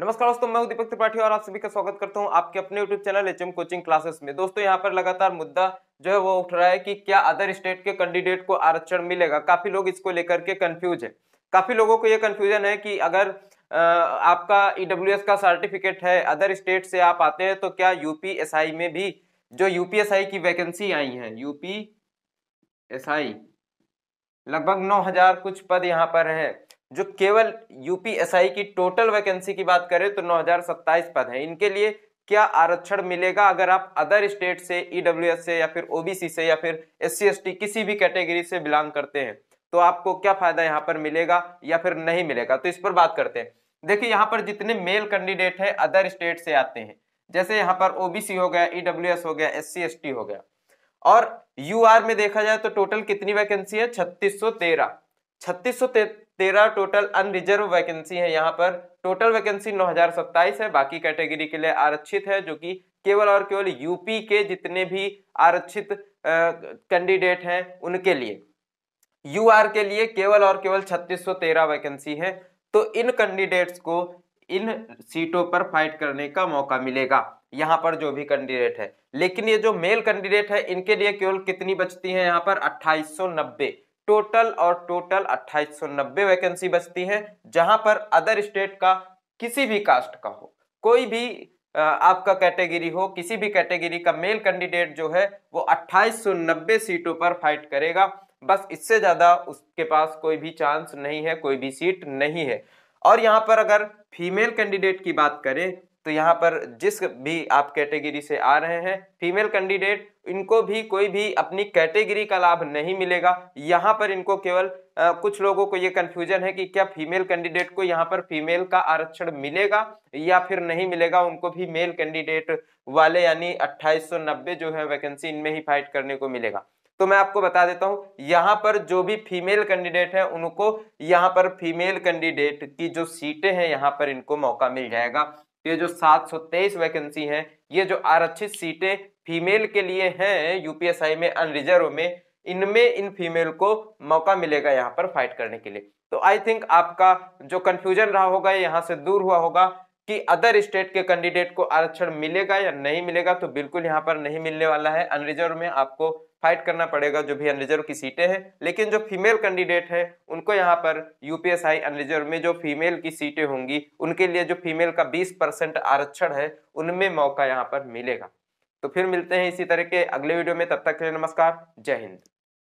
नमस्कार दोस्तों मैं दीपक त्रिपाठी और आप सभी का स्वागत करता हूं आपके अपने YouTube channel H coaching classes में दोस्तों यहां पर लगातार मुद्दा जो है वो उठ रहा है कि क्या अदर स्टेट के कैंडिडेट को आरक्षण मिलेगा काफी लोग इसको लेकर के कंफ्यूज है काफी लोगों को ये कंफ्यूजन है कि अगर आपका ई e का सर्टिफिकेट है अदर स्टेट से आप आते हैं तो क्या यूपी में भी जो यूपी की वैकेंसी आई है यूपी लगभग नौ कुछ पद यहाँ पर है जो केवल यूपीएसआई की टोटल वैकेंसी की बात करें तो नौ पद हैं इनके लिए क्या आरक्षण मिलेगा अगर आप अदर स्टेट से ईडब्ल्यू e से या फिर ओबीसी से या फिर एस सी किसी भी कैटेगरी से बिलोंग करते हैं तो आपको क्या फायदा यहाँ पर मिलेगा या फिर नहीं मिलेगा तो इस पर बात करते हैं देखिए यहाँ पर जितने मेल कैंडिडेट है अदर स्टेट से आते हैं जैसे यहाँ पर ओबीसी हो गया ईडब्ल्यू e हो गया एस सी हो गया और यू में देखा जाए तो टोटल कितनी वैकेंसी है छत्तीस 3613 तेरह टोटल अनरिजर्व वैकेंसी है यहाँ पर टोटल वैकेंसी नौ हजार सत्ताईस है बाकी कैटेगरी के लिए आरक्षित है जो कि केवल और केवल यूपी के जितने भी आरक्षित कैंडिडेट हैं उनके लिए यूआर के लिए केवल और केवल 3613 वैकेंसी है तो इन कैंडिडेट्स को इन सीटों पर फाइट करने का मौका मिलेगा यहाँ पर जो भी कैंडिडेट है लेकिन ये जो मेल कैंडिडेट है इनके लिए केवल कितनी बचती है यहाँ पर अट्ठाईस टोटल और टोटल 2890 वैकेंसी बचती है जहां पर अदर स्टेट का किसी भी कास्ट का हो कोई भी आपका कैटेगरी हो किसी भी कैटेगरी का मेल कैंडिडेट जो है वो 2890 सीटों पर फाइट करेगा बस इससे ज़्यादा उसके पास कोई भी चांस नहीं है कोई भी सीट नहीं है और यहाँ पर अगर फीमेल कैंडिडेट की बात करें तो यहाँ पर जिस भी आप कैटेगरी से आ रहे हैं फीमेल कैंडिडेट इनको भी कोई भी अपनी कैटेगरी का लाभ नहीं मिलेगा यहाँ पर इनको केवल आ, कुछ लोगों को ये कन्फ्यूजन है कि क्या फीमेल कैंडिडेट को यहाँ पर फीमेल का आरक्षण मिलेगा या फिर नहीं मिलेगा उनको भी मेल कैंडिडेट वाले यानी अट्ठाईस जो है वैकेंसी इनमें ही फाइट करने को मिलेगा तो मैं आपको बता देता हूं यहाँ पर जो भी फीमेल कैंडिडेट है उनको यहाँ पर फीमेल कैंडिडेट की जो सीटें हैं यहाँ पर इनको मौका मिल जाएगा तो ये जो 723 वैकेंसी हैं ये जो आरक्षित सीटें फीमेल के लिए हैं यूपीएसआई में अनरिजर्व में इनमें इन फीमेल को मौका मिलेगा यहाँ पर फाइट करने के लिए तो आई थिंक आपका जो कंफ्यूजन रहा होगा यहाँ से दूर हुआ होगा कि अदर स्टेट के कैंडिडेट को आरक्षण मिलेगा या नहीं मिलेगा तो बिल्कुल यहाँ पर नहीं मिलने वाला है अनरिजर्व में आपको फाइट करना पड़ेगा जो भी अनरिजर्व की सीटें हैं लेकिन जो फीमेल कैंडिडेट हैं उनको यहाँ पर यूपीएसआई अनरिजर्व में जो फीमेल की सीटें होंगी उनके लिए जो फीमेल का 20 परसेंट आरक्षण है उनमें मौका यहाँ पर मिलेगा तो फिर मिलते हैं इसी तरह के अगले वीडियो में तब तक के लिए नमस्कार जय हिंद